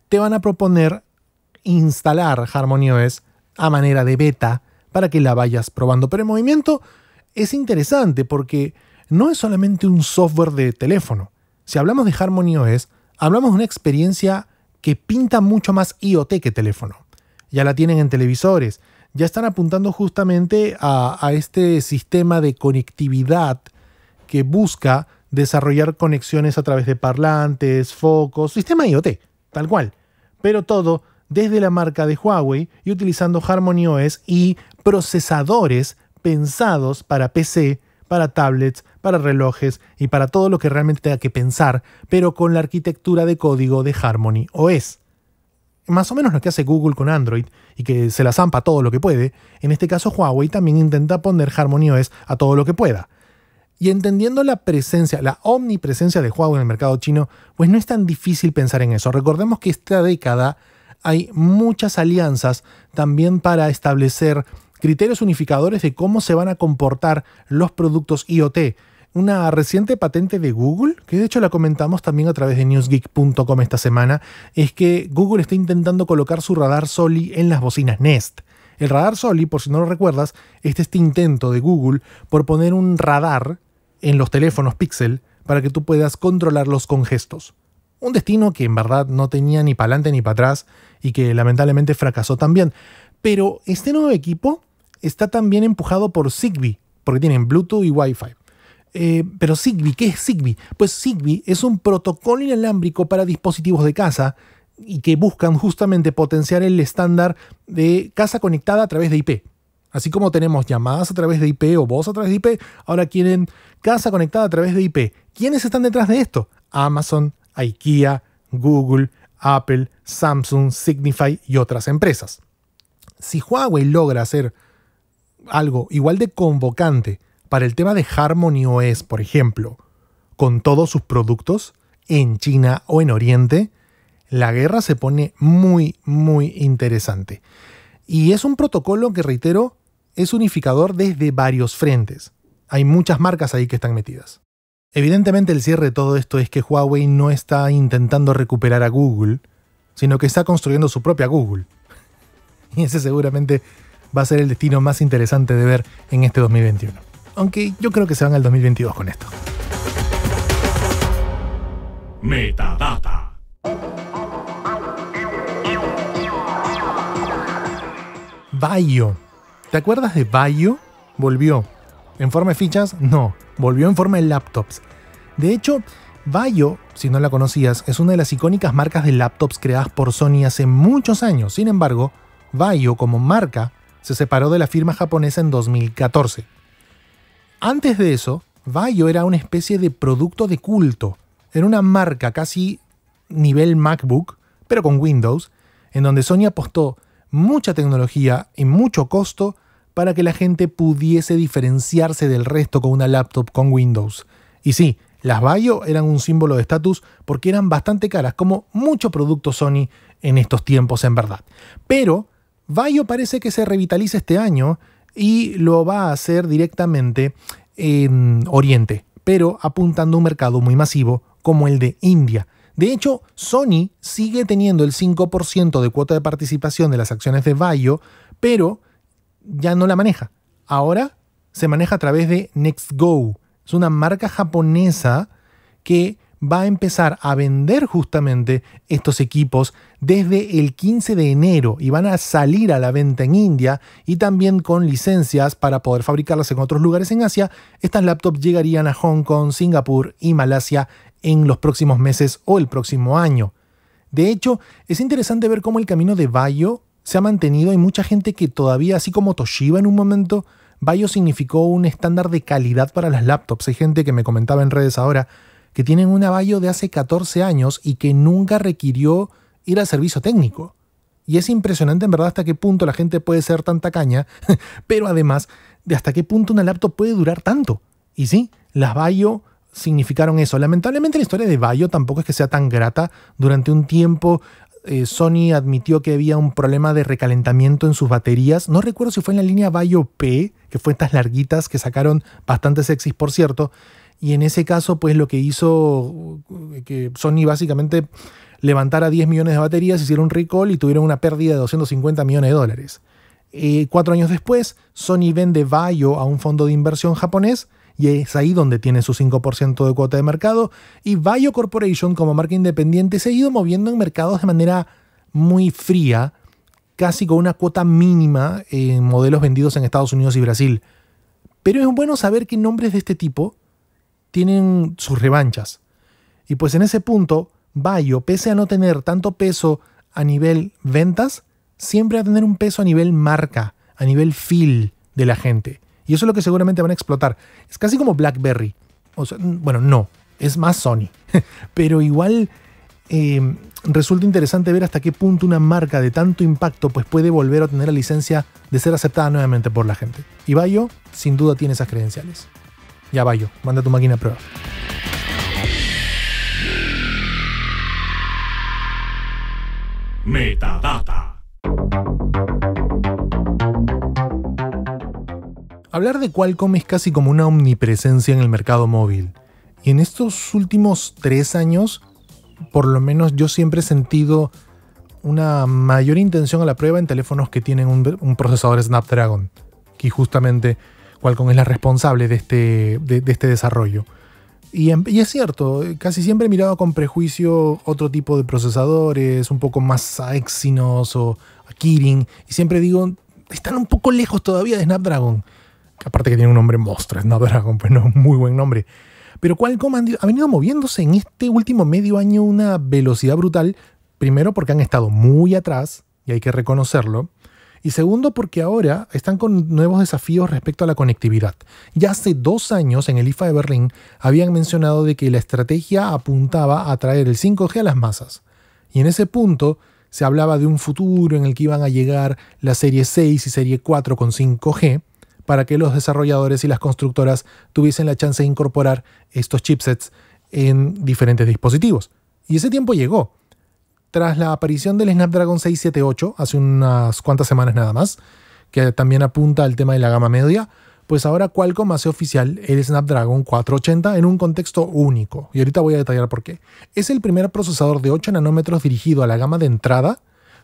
[SPEAKER 1] te van a proponer instalar Harmony OS a manera de beta para que la vayas probando. Pero el movimiento es interesante porque no es solamente un software de teléfono. Si hablamos de Harmony OS, hablamos de una experiencia que pinta mucho más IoT que teléfono ya la tienen en televisores, ya están apuntando justamente a, este sistema de conectividad que busca desarrollar conexiones a través de parlantes, focos, sistema IoT, tal cual. Pero todo desde la marca de Huawei y utilizando Harmony OS y procesadores pensados para PC, para tablets, para relojes y para todo lo que realmente tenga que pensar, pero con la arquitectura de código de Harmony OS más o menos lo que hace Google con Android y que se la zampa todo lo que puede, en este caso Huawei también intenta poner Harmony OS a todo lo que pueda. Y entendiendo la presencia, la omnipresencia de Huawei en el mercado chino, pues no es tan difícil pensar en eso. Recordemos que esta década hay muchas alianzas también para establecer criterios unificadores de cómo se van a comportar los productos IoT una reciente patente de Google, que de hecho la comentamos también a través de newsgeek.com esta semana, es que Google está intentando colocar su radar Soli en las bocinas Nest. El radar Soli, por si no lo recuerdas, es este intento de Google por poner un radar en los teléfonos Pixel para que tú puedas controlarlos con gestos. Un destino que en verdad no tenía ni para adelante ni para atrás y que lamentablemente fracasó también. Pero este nuevo equipo está también empujado por Zigbee, porque tienen Bluetooth y Wi-Fi. Eh, pero Zigbee, ¿qué es Zigbee? Pues Zigbee es un protocolo inalámbrico para dispositivos de casa y que buscan justamente potenciar el estándar de casa conectada a través de IP. Así como tenemos llamadas a través de IP o voz a través de IP, ahora quieren casa conectada a través de IP. ¿Quiénes están detrás de esto? Amazon, IKEA, Google, Apple, Samsung, Signify y otras empresas. Si Huawei logra hacer algo igual de convocante para el tema de Harmony OS, por ejemplo, con todos sus productos, en China o en Oriente, la guerra se pone muy, muy interesante. Y es un protocolo que, reitero, es unificador desde varios frentes. Hay muchas marcas ahí que están metidas. Evidentemente el cierre de todo esto es que Huawei no está intentando recuperar a Google, sino que está construyendo su propia Google. Y ese seguramente va a ser el destino más interesante de ver en este 2021 aunque yo creo que se van al 2022 con esto.
[SPEAKER 2] Metadata.
[SPEAKER 1] Bayo. ¿Te acuerdas de Bayo? Volvió. ¿En forma de fichas? No. Volvió en forma de laptops. De hecho, Bayo, si no la conocías, es una de las icónicas marcas de laptops creadas por Sony hace muchos años. Sin embargo, Bayo como marca se separó de la firma japonesa en 2014. Antes de eso, Bayo era una especie de producto de culto. Era una marca casi nivel MacBook, pero con Windows, en donde Sony apostó mucha tecnología y mucho costo para que la gente pudiese diferenciarse del resto con una laptop con Windows. Y sí, las Bayo eran un símbolo de estatus porque eran bastante caras, como mucho producto Sony en estos tiempos en verdad. Pero Bayo parece que se revitaliza este año y lo va a hacer directamente en Oriente, pero apuntando a un mercado muy masivo como el de India. De hecho, Sony sigue teniendo el 5% de cuota de participación de las acciones de Bayo, pero ya no la maneja. Ahora se maneja a través de NextGo. Es una marca japonesa que va a empezar a vender justamente estos equipos desde el 15 de enero y van a salir a la venta en India y también con licencias para poder fabricarlas en otros lugares en Asia. Estas laptops llegarían a Hong Kong, Singapur y Malasia en los próximos meses o el próximo año. De hecho, es interesante ver cómo el camino de Bayo se ha mantenido. Hay mucha gente que todavía, así como Toshiba en un momento, Bayo significó un estándar de calidad para las laptops. Hay gente que me comentaba en redes ahora que tienen un Bayo de hace 14 años y que nunca requirió ir al servicio técnico. Y es impresionante en verdad hasta qué punto la gente puede ser tanta caña, pero además de hasta qué punto una laptop puede durar tanto. Y sí, las Bayo significaron eso. Lamentablemente la historia de Bayo tampoco es que sea tan grata. Durante un tiempo eh, Sony admitió que había un problema de recalentamiento en sus baterías. No recuerdo si fue en la línea Bayo P, que fue estas larguitas que sacaron bastante sexys por cierto. Y en ese caso, pues lo que hizo eh, que Sony básicamente levantara 10 millones de baterías, hicieron un recall y tuvieron una pérdida de 250 millones de dólares. Eh, cuatro años después, Sony vende Bayo a un fondo de inversión japonés y es ahí donde tiene su 5% de cuota de mercado. Y Bayo Corporation, como marca independiente, se ha ido moviendo en mercados de manera muy fría, casi con una cuota mínima en modelos vendidos en Estados Unidos y Brasil. Pero es bueno saber que nombres de este tipo tienen sus revanchas. Y pues en ese punto, Bayo, pese a no tener tanto peso a nivel ventas, siempre va a tener un peso a nivel marca, a nivel feel de la gente. Y eso es lo que seguramente van a explotar. Es casi como BlackBerry. O sea, bueno, no, es más Sony. Pero igual eh, resulta interesante ver hasta qué punto una marca de tanto impacto pues puede volver a tener la licencia de ser aceptada nuevamente por la gente. Y Bayo sin duda tiene esas credenciales. Ya vayo, manda tu máquina a prueba.
[SPEAKER 2] Metadata.
[SPEAKER 1] Hablar de Qualcomm es casi como una omnipresencia en el mercado móvil. Y en estos últimos tres años, por lo menos yo siempre he sentido una mayor intención a la prueba en teléfonos que tienen un procesador Snapdragon. Que justamente Qualcomm es la responsable de este, de, este desarrollo. Y, es cierto, casi siempre he mirado con prejuicio otro tipo de procesadores, un poco más a Exynos o a Kirin, y siempre digo, están un poco lejos todavía de Snapdragon. aparte que tiene un nombre monstruo, Snapdragon, pues no, muy buen nombre. Pero Qualcomm ha venido moviéndose en este último medio año una velocidad brutal, primero porque han estado muy atrás, y hay que reconocerlo, y segundo, porque ahora están con nuevos desafíos respecto a la conectividad. Ya hace dos años en el IFA de Berlín habían mencionado de que la estrategia apuntaba a traer el 5G a las masas. Y en ese punto se hablaba de un futuro en el que iban a llegar la serie 6 y serie 4 con 5G para que los desarrolladores y las constructoras tuviesen la chance de incorporar estos chipsets en diferentes dispositivos. Y ese tiempo llegó tras la aparición del Snapdragon 678 hace unas cuantas semanas nada más, que también apunta al tema de la gama media, pues ahora Qualcomm hace oficial el Snapdragon 480 en un contexto único, y ahorita voy a detallar por qué. Es el primer procesador de 8 nanómetros dirigido a la gama de entrada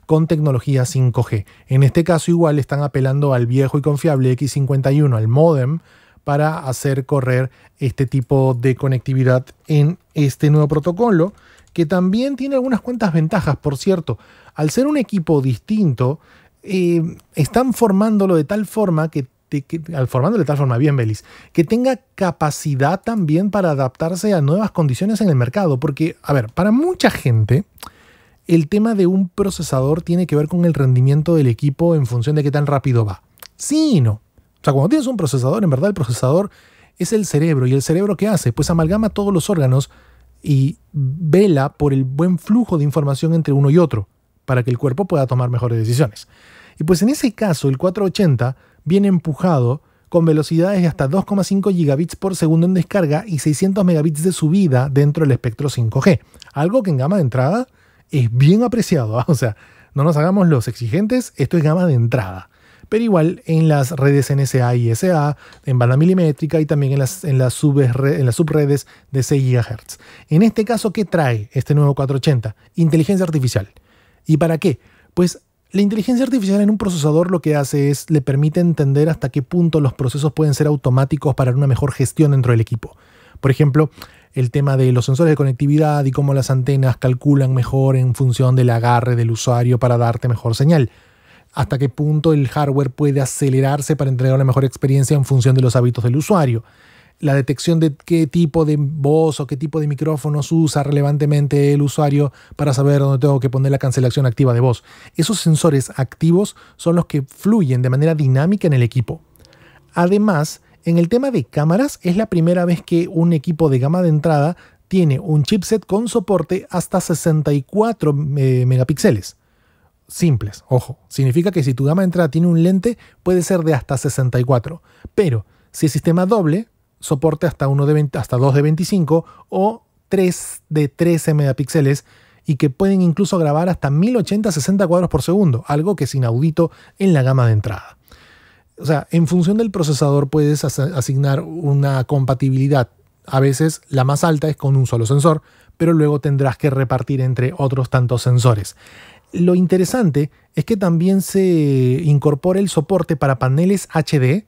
[SPEAKER 1] con tecnología 5G. En este caso igual están apelando al viejo y confiable X51, al modem, para hacer correr este tipo de conectividad en este nuevo protocolo que también tiene algunas cuantas ventajas, por cierto. Al ser un equipo distinto, eh, están formándolo de tal forma que, te, formándolo de tal forma, bien Belis, que tenga capacidad también para adaptarse a nuevas condiciones en el mercado. Porque, a ver, para mucha gente, el tema de un procesador tiene que ver con el rendimiento del equipo en función de qué tan rápido va. Sí y no. O sea, cuando tienes un procesador, en verdad el procesador es el cerebro. ¿Y el cerebro qué hace? Pues amalgama todos los órganos y vela por el buen flujo de información entre uno y otro, para que el cuerpo pueda tomar mejores decisiones. Y pues en ese caso, el 480 viene empujado con velocidades de hasta 2,5 gigabits por segundo en descarga y 600 megabits de subida dentro del espectro 5G. Algo que en gama de entrada es bien apreciado. ¿ah? O sea, no nos hagamos los exigentes, esto es gama de entrada pero igual en las redes NSA y SA, en banda milimétrica y también en las, en las, subredes de 6 GHz. En este caso, ¿qué trae este nuevo 480? Inteligencia artificial. ¿Y para qué? Pues la inteligencia artificial en un procesador lo que hace es le permite entender hasta qué punto los procesos pueden ser automáticos para una mejor gestión dentro del equipo. Por ejemplo, el tema de los sensores de conectividad y cómo las antenas calculan mejor en función del agarre del usuario para darte mejor señal hasta qué punto el hardware puede acelerarse para entregar la mejor experiencia en función de los hábitos del usuario. La detección de qué tipo de voz o qué tipo de micrófonos usa relevantemente el usuario para saber dónde tengo que poner la cancelación activa de voz. Esos sensores activos son los que fluyen de manera dinámica en el equipo. Además, en el tema de cámaras es la primera vez que un equipo de gama de entrada tiene un chipset con soporte hasta 64 eh, megapíxeles simples, ojo. Significa que si tu gama de entrada tiene un lente, puede ser de hasta 64. Pero si el sistema doble, soporte hasta, uno de hasta 2 de 25 o 3 de 13 megapíxeles y que pueden incluso grabar hasta 1080 60 cuadros por segundo, algo que es inaudito en la gama de entrada. O sea, en función del procesador puedes asignar una compatibilidad. A veces la más alta es con un solo sensor, pero luego tendrás que repartir entre otros tantos sensores. Lo interesante es que también se incorpora el soporte para paneles HD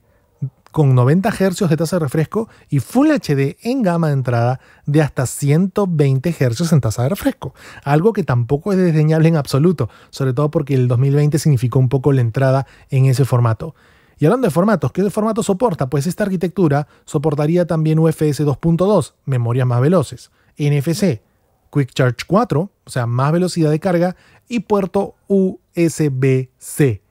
[SPEAKER 1] con 90 Hz de tasa de refresco y Full HD en gama de entrada de hasta 120 Hz en tasa de refresco. Algo que tampoco es desdeñable en absoluto, sobre todo porque el 2020 significó un poco la entrada en ese formato. Y hablando de formatos, ¿qué formato soporta? Pues esta arquitectura soportaría también UFS 2.2, memorias más veloces, NFC, Quick Charge 4, o sea, más velocidad de carga, y puerto USB-C.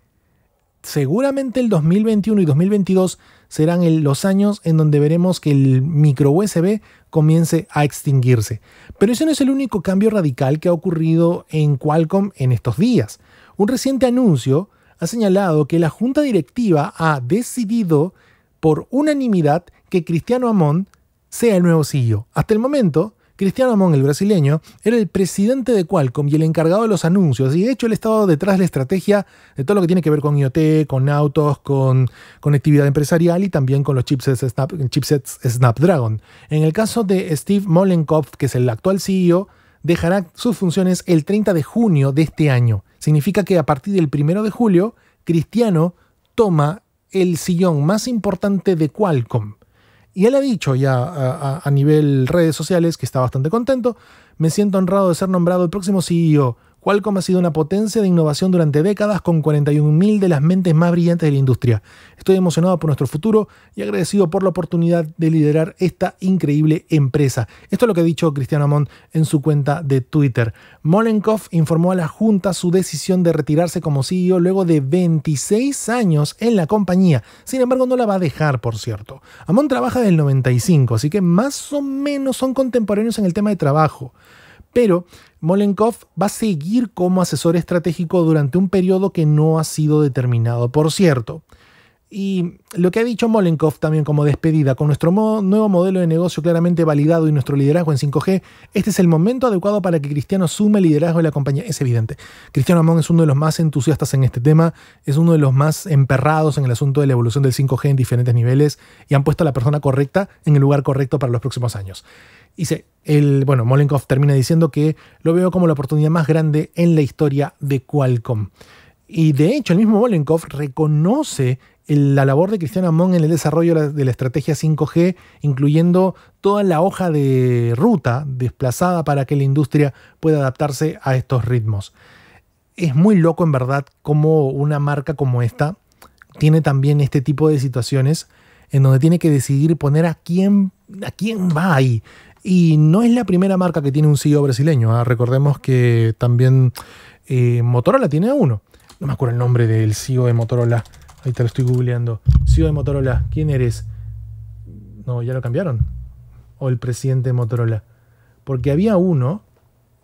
[SPEAKER 1] Seguramente el 2021 y 2022 serán los años en donde veremos que el micro USB comience a extinguirse. Pero ese no es el único cambio radical que ha ocurrido en Qualcomm en estos días. Un reciente anuncio ha señalado que la junta directiva ha decidido por unanimidad que Cristiano Amon sea el nuevo CEO. Hasta el momento, Cristiano Amon, el brasileño, era el presidente de Qualcomm y el encargado de los anuncios. Y de hecho, él estaba detrás de la estrategia de todo lo que tiene que ver con IoT, con autos, con conectividad empresarial y también con los chipsets, chipsets Snapdragon. En el caso de Steve Mollenkopf, que es el actual CEO, dejará sus funciones el 30 de junio de este año. Significa que a partir del 1 de julio, Cristiano toma el sillón más importante de Qualcomm. Y él ha dicho ya a, nivel redes sociales que está bastante contento. Me siento honrado de ser nombrado el próximo CEO. Qualcomm ha sido una potencia de innovación durante décadas con 41.000 de las mentes más brillantes de la industria. Estoy emocionado por nuestro futuro y agradecido por la oportunidad de liderar esta increíble empresa. Esto es lo que ha dicho Cristiano Amont en su cuenta de Twitter. Molenkoff informó a la Junta su decisión de retirarse como CEO luego de 26 años en la compañía. Sin embargo, no la va a dejar, por cierto. Amont trabaja el 95, así que más o menos son contemporáneos en el tema de trabajo. Pero Molenkov va a seguir como asesor estratégico durante un periodo que no ha sido determinado, por cierto. Y lo que ha dicho Molenkov también como despedida, con nuestro nuevo modelo de negocio claramente validado y nuestro liderazgo en 5G, este es el momento adecuado para que Cristiano sume el liderazgo de la compañía. Es evidente. Cristiano Amón es uno de los más entusiastas en este tema, es uno de los más emperrados en el asunto de la evolución del 5G en diferentes niveles y han puesto a la persona correcta en el lugar correcto para los próximos años. Dice, el, bueno, Molenkov termina diciendo que lo veo como la oportunidad más grande en la historia de Qualcomm. Y de hecho, el mismo Molenkov reconoce la labor de Cristiano Amon en el desarrollo de la estrategia 5G, incluyendo toda la hoja de ruta desplazada para que la industria pueda adaptarse a estos ritmos. Es muy loco en verdad cómo una marca como esta tiene también este tipo de situaciones en donde tiene que decidir poner a quién, a quién va ahí. Y no es la primera marca que tiene un CEO brasileño. ¿ah? Recordemos que también eh, Motorola tiene uno. No me acuerdo el nombre del CEO de Motorola. Ahí te lo estoy googleando. CEO de Motorola, ¿quién eres? No, ya lo cambiaron. O el presidente de Motorola. Porque había uno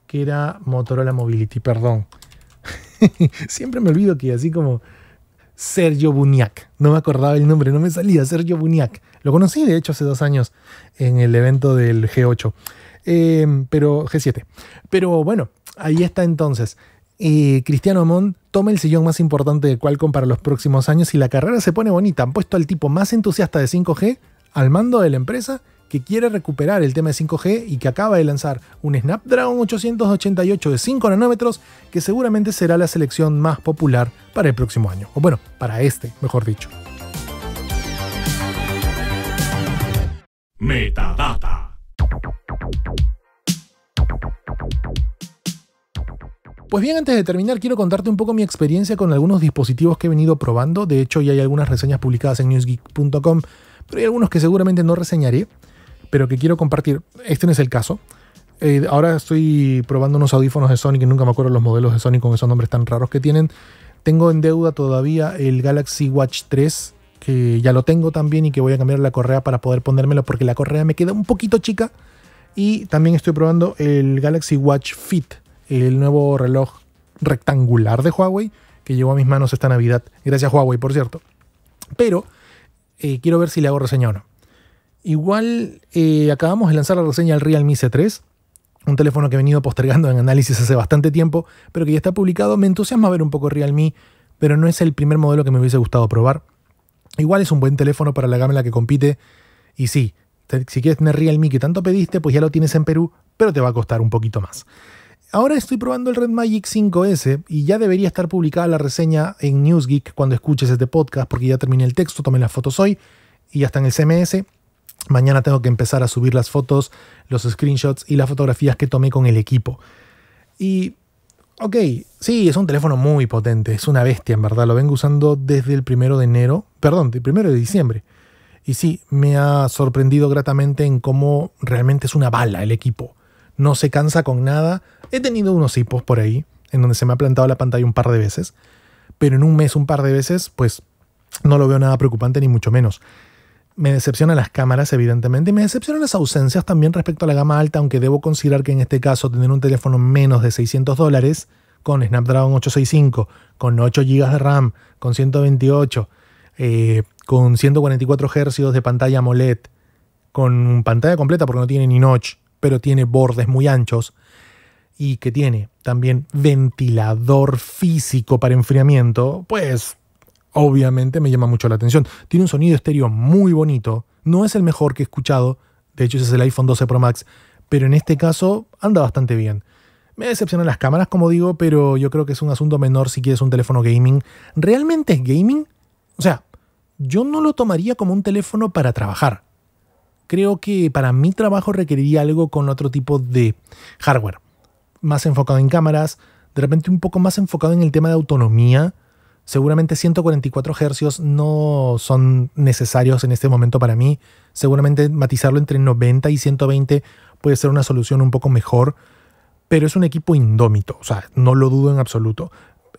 [SPEAKER 1] que era Motorola Mobility, perdón. Siempre me olvido que así como Sergio Buniac. No me acordaba el nombre, no me salía. Sergio Buniac. Lo conocí, de hecho, hace dos años en el evento del G8. Eh, pero G7. Pero bueno, ahí está entonces. Eh, Cristiano Amon toma el sillón más importante de Qualcomm para los próximos años y la carrera se pone bonita. Han puesto al tipo más entusiasta de 5G al mando de la empresa que quiere recuperar el tema de 5G y que acaba de lanzar un Snapdragon 888 de 5 nanómetros que seguramente será la selección más popular para el próximo año, o bueno, para este, mejor dicho.
[SPEAKER 2] Metadata.
[SPEAKER 1] Pues bien, antes de terminar, quiero contarte un poco mi experiencia con algunos dispositivos que he venido probando. De hecho, ya hay algunas reseñas publicadas en newsgeek.com, pero hay algunos que seguramente no reseñaré pero que quiero compartir. Este no es el caso. Eh, ahora estoy probando unos audífonos de Sony, que nunca me acuerdo los modelos de Sony con esos nombres tan raros que tienen. Tengo en deuda todavía el Galaxy Watch 3, que ya lo tengo también y que voy a cambiar la correa para poder ponérmelo porque la correa me queda un poquito chica. Y también estoy probando el Galaxy Watch Fit, el nuevo reloj rectangular de Huawei que llegó a mis manos esta Navidad. Gracias Huawei, por cierto. Pero eh, quiero ver si le hago reseña o no. Igual eh, acabamos de lanzar la reseña al Realme C3, un teléfono que he venido postergando en análisis hace bastante tiempo, pero que ya está publicado. Me entusiasma ver un poco Realme, pero no es el primer modelo que me hubiese gustado probar. Igual es un buen teléfono para la gama en la que compite. Y sí, si quieres tener Realme que tanto pediste, pues ya lo tienes en Perú, pero te va a costar un poquito más. Ahora estoy probando el Red Magic 5S y ya debería estar publicada la reseña en NewsGeek cuando escuches este podcast, porque ya terminé el texto, tomé las fotos hoy y ya está en el CMS. Mañana tengo que empezar a subir las fotos, los screenshots y las fotografías que tomé con el equipo. Y, ok, sí, es un teléfono muy potente, es una bestia en verdad, lo vengo usando desde el primero de enero, perdón, el primero de diciembre. Y sí, me ha sorprendido gratamente en cómo realmente es una bala el equipo. No se cansa con nada. He tenido unos hipos por ahí, en donde se me ha plantado la pantalla un par de veces. Pero en un mes, un par de veces, pues no lo veo nada preocupante ni mucho menos me decepcionan las cámaras, evidentemente, y me decepcionan las ausencias también respecto a la gama alta, aunque debo considerar que en este caso tener un teléfono menos de 600 dólares con Snapdragon 865, con 8 GB de RAM, con 128, eh, con 144 Hz de pantalla AMOLED, con pantalla completa porque no tiene ni notch, pero tiene bordes muy anchos, y que tiene también ventilador físico para enfriamiento, pues obviamente me llama mucho la atención. Tiene un sonido estéreo muy bonito, no es el mejor que he escuchado, de hecho ese es el iPhone 12 Pro Max, pero en este caso anda bastante bien. Me decepcionan las cámaras, como digo, pero yo creo que es un asunto menor si quieres un teléfono gaming. ¿Realmente es gaming? O sea, yo no lo tomaría como un teléfono para trabajar. Creo que para mi trabajo requeriría algo con otro tipo de hardware. Más enfocado en cámaras, de repente un poco más enfocado en el tema de autonomía, Seguramente 144 Hz no son necesarios en este momento para mí. Seguramente matizarlo entre 90 y 120 puede ser una solución un poco mejor. Pero es un equipo indómito, o sea, no lo dudo en absoluto.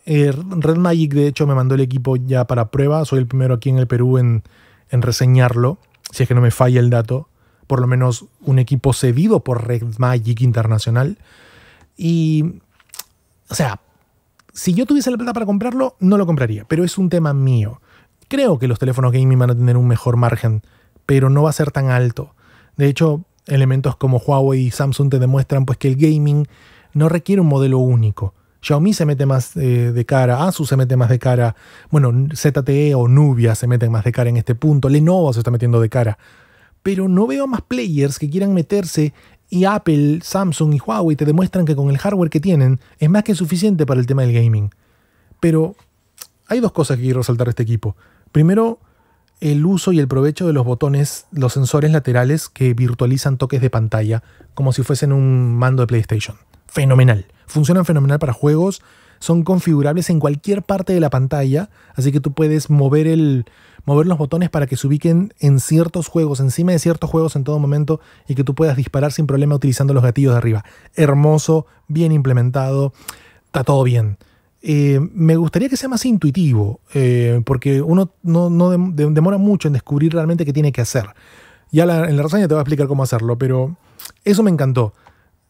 [SPEAKER 1] Eh, Red Magic, de hecho, me mandó el equipo ya para prueba. Soy el primero aquí en el Perú en, en reseñarlo, si es que no me falla el dato. Por lo menos un equipo cedido por Red Magic Internacional. Y, o sea, si yo tuviese la plata para comprarlo, no lo compraría, pero es un tema mío. Creo que los teléfonos gaming van a tener un mejor margen, pero no va a ser tan alto. De hecho, elementos como Huawei y Samsung te demuestran pues, que el gaming no requiere un modelo único. Xiaomi se mete más eh, de cara, Asus se mete más de cara, bueno, ZTE o Nubia se meten más de cara en este punto, Lenovo se está metiendo de cara. Pero no veo más players que quieran meterse y Apple, Samsung y Huawei te demuestran que con el hardware que tienen es más que suficiente para el tema del gaming. Pero hay dos cosas que quiero resaltar de este equipo. Primero, el uso y el provecho de los botones, los sensores laterales que virtualizan toques de pantalla, como si fuesen un mando de PlayStation. Fenomenal. Funcionan fenomenal para juegos, son configurables en cualquier parte de la pantalla, así que tú puedes mover el, mover los botones para que se ubiquen en ciertos juegos, encima de ciertos juegos en todo momento y que tú puedas disparar sin problema utilizando los gatillos de arriba. Hermoso, bien implementado, está todo bien. Eh, me gustaría que sea más intuitivo, eh, porque uno no, demora mucho en descubrir realmente qué tiene que hacer. Ya en la reseña te voy a explicar cómo hacerlo, pero eso me encantó.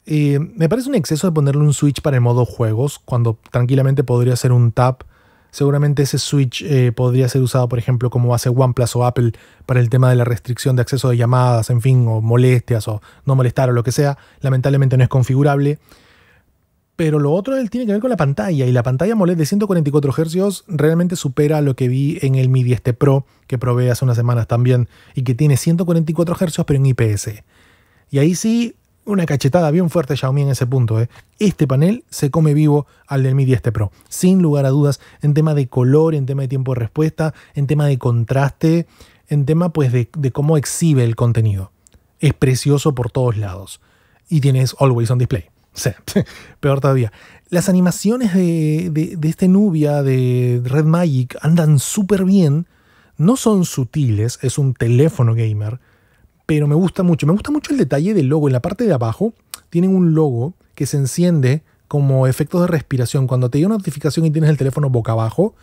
[SPEAKER 1] Eh, me parece un exceso de ponerle un switch para el modo juegos, cuando tranquilamente podría ser un tap seguramente ese switch eh, podría ser usado, por ejemplo, como hace OnePlus o Apple para el tema de la restricción de acceso de llamadas, en fin, o molestias o no molestar o lo que sea. Lamentablemente no es configurable. Pero lo otro él tiene que ver con la pantalla y la pantalla de 144 Hz realmente supera lo que vi en el Mi 10 Pro que probé hace unas semanas también y que tiene 144 Hz pero en IPS. Y ahí sí una cachetada bien fuerte Xiaomi en ese punto. ¿eh? Este panel se come vivo al del Mi 10 Pro. Sin lugar a dudas, en tema de color, en tema de tiempo de respuesta, en tema de contraste, en tema pues de, cómo exhibe el contenido. Es precioso por todos lados. Y tienes Always on Display. peor todavía. Las animaciones de, de, este Nubia, de Red Magic, andan súper bien. No son sutiles, es un teléfono gamer pero me gusta mucho. Me gusta mucho el detalle del logo. En la parte de abajo tienen un logo que se enciende como efectos de respiración. Cuando te llega una notificación y tienes el teléfono boca abajo,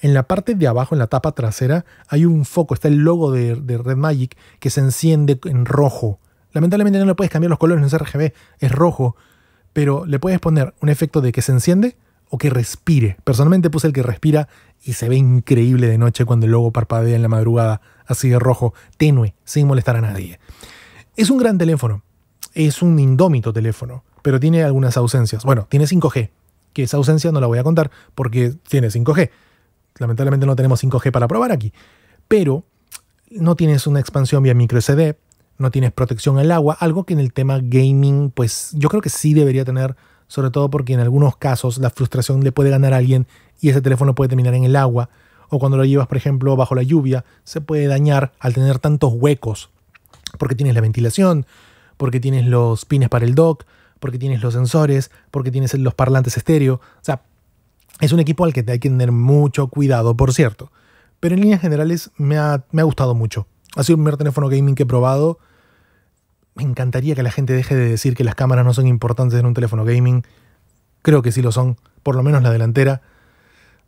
[SPEAKER 1] en la parte de abajo, en la tapa trasera, hay un foco, está el logo de, Red Magic que se enciende en rojo. Lamentablemente no le puedes cambiar los colores, en es RGB, es rojo, pero le puedes poner un efecto de que se enciende o que respire. Personalmente puse el que respira y se ve increíble de noche cuando el logo parpadea en la madrugada así de rojo, tenue, sin molestar a nadie. Es un gran teléfono, es un indómito teléfono, pero tiene algunas ausencias. Bueno, tiene 5G, que esa ausencia no la voy a contar porque tiene 5G. Lamentablemente no tenemos 5G para probar aquí, pero no tienes una expansión vía micro SD, no tienes protección al agua, algo que en el tema gaming, pues yo creo que sí debería tener, sobre todo porque en algunos casos la frustración le puede ganar a alguien y ese teléfono puede terminar en el agua o cuando lo llevas, por ejemplo, bajo la lluvia, se puede dañar al tener tantos huecos, porque tienes la ventilación, porque tienes los pines para el dock, porque tienes los sensores, porque tienes los parlantes estéreo. O sea, es un equipo al que hay que tener mucho cuidado, por cierto. Pero en líneas generales me ha, gustado mucho. Ha sido el primer teléfono gaming que he probado. Me encantaría que la gente deje de decir que las cámaras no son importantes en un teléfono gaming. Creo que sí lo son, por lo menos la delantera.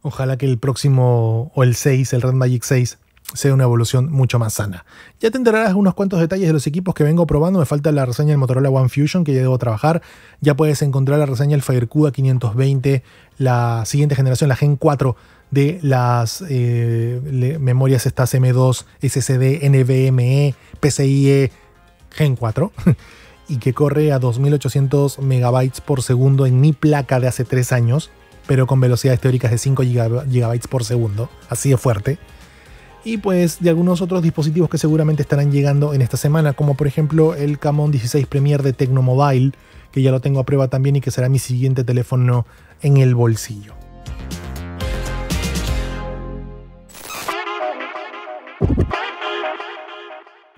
[SPEAKER 1] Ojalá que el próximo, o el 6, el Red Magic 6, sea una evolución mucho más sana. Ya te enterarás unos cuantos detalles de los equipos que vengo probando. Me falta la reseña del Motorola One Fusion que ya debo trabajar. Ya puedes encontrar la reseña del FireCuda 520, la siguiente generación, la Gen 4 de las eh, memorias estas M2, SSD, NVMe, PCIe Gen 4 y que corre a 2800 megabytes por segundo en mi placa de hace 3 años pero con velocidades teóricas de 5 GB por segundo, así de fuerte. Y pues de algunos otros dispositivos que seguramente estarán llegando en esta semana, como por ejemplo el Camon 16 Premier de Mobile, que ya lo tengo a prueba también y que será mi siguiente teléfono en el bolsillo.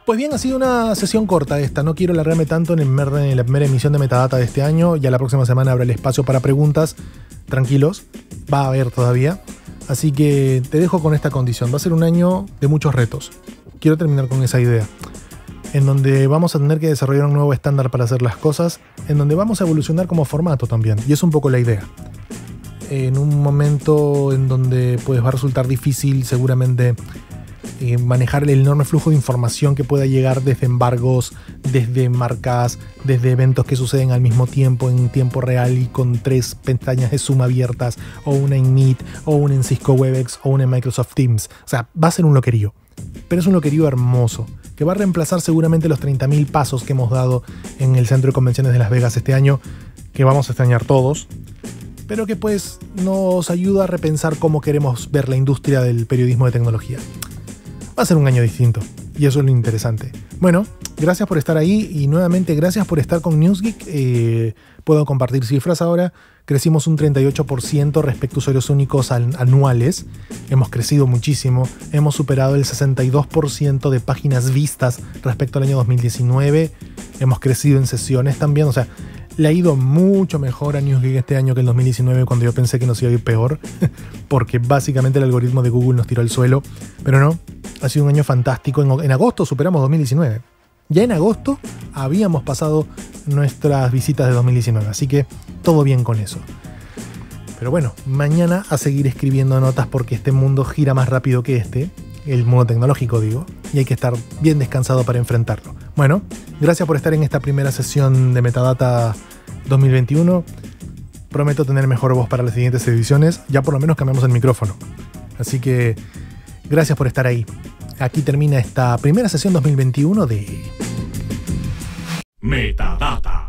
[SPEAKER 1] Pues bien, ha sido una sesión corta esta. No quiero alargarme tanto en, la primera emisión de Metadata de este año. Ya la próxima semana habrá el espacio para preguntas. Tranquilos, va a haber todavía. Así que te dejo con esta condición. Va a ser un año de muchos retos. Quiero terminar con esa idea. En donde vamos a tener que desarrollar un nuevo estándar para hacer las cosas. En donde vamos a evolucionar como formato también. Y es un poco la idea. En un momento en donde pues, va a resultar difícil seguramente manejar el enorme flujo de información que pueda llegar desde embargos, desde marcas, desde eventos que suceden al mismo tiempo, en tiempo real y con tres pestañas de suma abiertas, o una en Meet, o una en Cisco WebEx, o una en Microsoft Teams. O sea, va a ser un loquerío. Pero es un loquerío hermoso, que va a reemplazar seguramente los 30.000 pasos que hemos dado en el Centro de Convenciones de Las Vegas este año, que vamos a extrañar todos, pero que pues nos ayuda a repensar cómo queremos ver la industria del periodismo de tecnología va a ser un año distinto. Y eso es lo interesante. Bueno, gracias por estar ahí y nuevamente gracias por estar con NewsGeek. Eh, puedo compartir cifras ahora. Crecimos un 38% respecto a usuarios únicos anuales. Hemos crecido muchísimo. Hemos superado el 62% de páginas vistas respecto al año 2019. Hemos crecido en sesiones también. O sea, le ha ido mucho mejor a NewsGeek este año que el 2019 cuando yo pensé que nos iba a ir peor, porque básicamente el algoritmo de Google nos tiró al suelo, pero no, ha sido un año fantástico. En, en agosto superamos 2019. Ya en agosto habíamos pasado nuestras visitas de 2019, así que todo bien con eso. Pero bueno, mañana a seguir escribiendo notas porque este mundo gira más rápido que este el mundo tecnológico digo, y hay que estar bien descansado para enfrentarlo. Bueno, gracias por estar en esta primera sesión de Metadata 2021. Prometo tener mejor voz para las siguientes ediciones, ya por lo menos cambiamos el micrófono. Así que gracias por estar ahí. Aquí termina esta primera sesión 2021 de
[SPEAKER 2] Metadata.